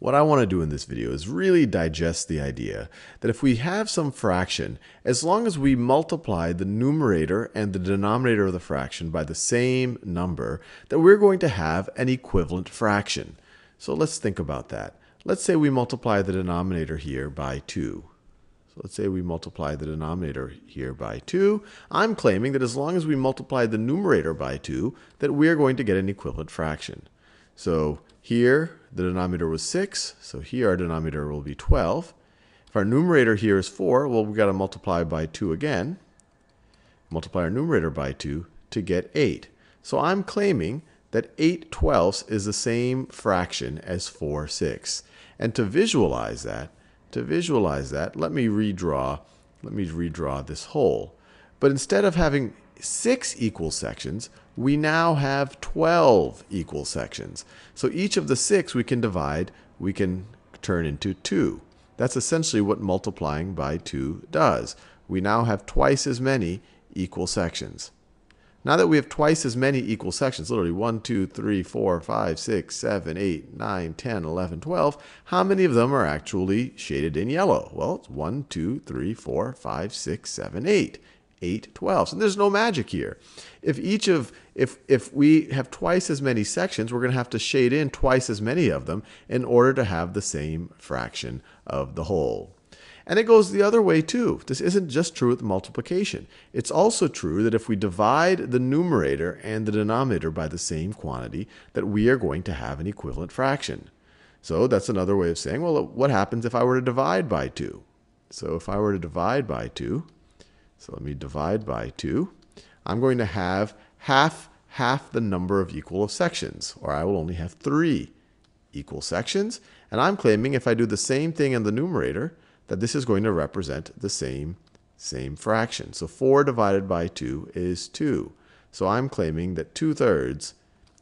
What I want to do in this video is really digest the idea that if we have some fraction, as long as we multiply the numerator and the denominator of the fraction by the same number, that we're going to have an equivalent fraction. So let's think about that. Let's say we multiply the denominator here by 2 So let's say we multiply the denominator here by 2. I'm claiming that as long as we multiply the numerator by 2, that we're going to get an equivalent fraction. So here, the denominator was 6, so here our denominator will be 12. If our numerator here is 4, well, we've got to multiply by 2 again. Multiply our numerator by 2 to get 8. So I'm claiming that 8 twelfths is the same fraction as 4 sixths. And to visualize that, to visualize that, let me redraw, let me redraw this whole. But instead of having 6 equal sections, we now have 12 equal sections. So each of the six we can divide, we can turn into 2. That's essentially what multiplying by 2 does. We now have twice as many equal sections. Now that we have twice as many equal sections, literally 1, 2, 3, 4, 5, 6, 7, 8, 9, 10, 11, 12, how many of them are actually shaded in yellow? Well, it's 1, 2, 3, 4, 5, 6, 7, 8 eight twelfths. And there's no magic here. If each of if if we have twice as many sections, we're going to have to shade in twice as many of them in order to have the same fraction of the whole. And it goes the other way too. This isn't just true with multiplication. It's also true that if we divide the numerator and the denominator by the same quantity, that we are going to have an equivalent fraction. So that's another way of saying, well, what happens if I were to divide by 2? So if I were to divide by 2, so let me divide by 2. I'm going to have half half the number of equal sections, or I will only have 3 equal sections. And I'm claiming if I do the same thing in the numerator, that this is going to represent the same, same fraction. So 4 divided by 2 is 2. So I'm claiming that 2 thirds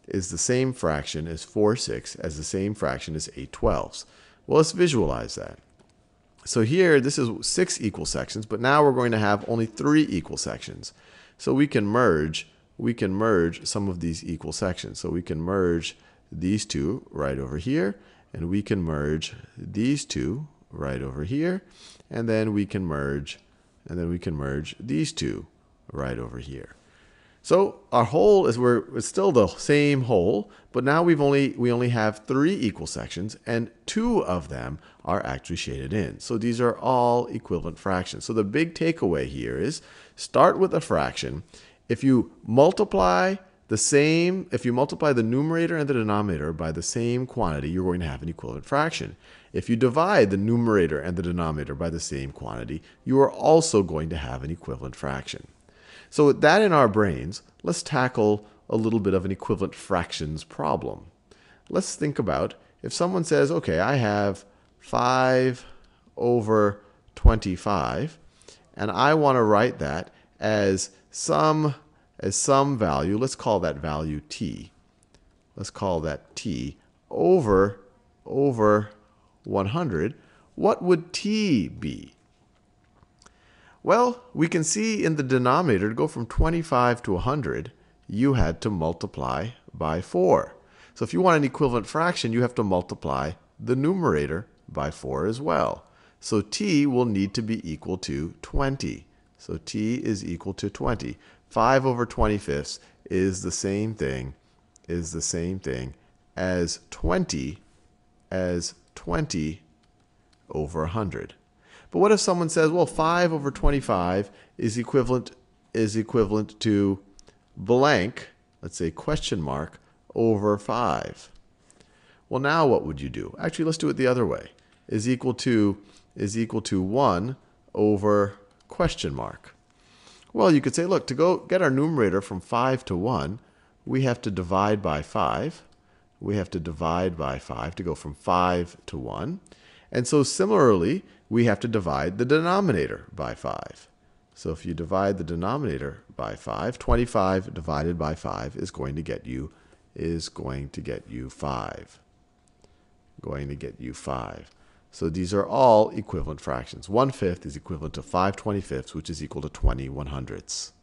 is the same fraction as 4 six as the same fraction as 8 twelfths. Well, let's visualize that. So here, this is six equal sections, but now we're going to have only three equal sections. So we can merge, we can merge some of these equal sections. So we can merge these two right over here, and we can merge these two right over here, and then we can merge, and then we can merge these two right over here. So our hole is it's still the same hole, but now we've only we only have three equal sections, and two of them are actually shaded in. So these are all equivalent fractions. So the big takeaway here is start with a fraction. If you multiply the same, if you multiply the numerator and the denominator by the same quantity, you're going to have an equivalent fraction. If you divide the numerator and the denominator by the same quantity, you are also going to have an equivalent fraction. So, with that in our brains, let's tackle a little bit of an equivalent fractions problem. Let's think about if someone says, okay, I have 5 over 25, and I want to write that as some as some value, let's call that value t. Let's call that t over over 100. What would t be? Well, we can see in the denominator to go from 25 to 100, you had to multiply by 4. So if you want an equivalent fraction, you have to multiply the numerator by 4 as well. So t will need to be equal to 20. So t is equal to 20. 5 over 25 is the same thing, is the same thing as 20, as 20 over 100. But what if someone says, well, 5 over 25 is equivalent is equivalent to blank, let's say question mark, over 5. Well, now what would you do? Actually, let's do it the other way. Is equal to is equal to 1 over question mark. Well, you could say, look, to go get our numerator from 5 to 1, we have to divide by 5. We have to divide by 5 to go from 5 to 1. And so similarly, we have to divide the denominator by 5. So if you divide the denominator by 5, 25 divided by 5 is going to get you is going to get you 5. Going to get you 5. So these are all equivalent fractions. 1 fifth is equivalent to 5 25ths, which is equal to 20 one hundredths.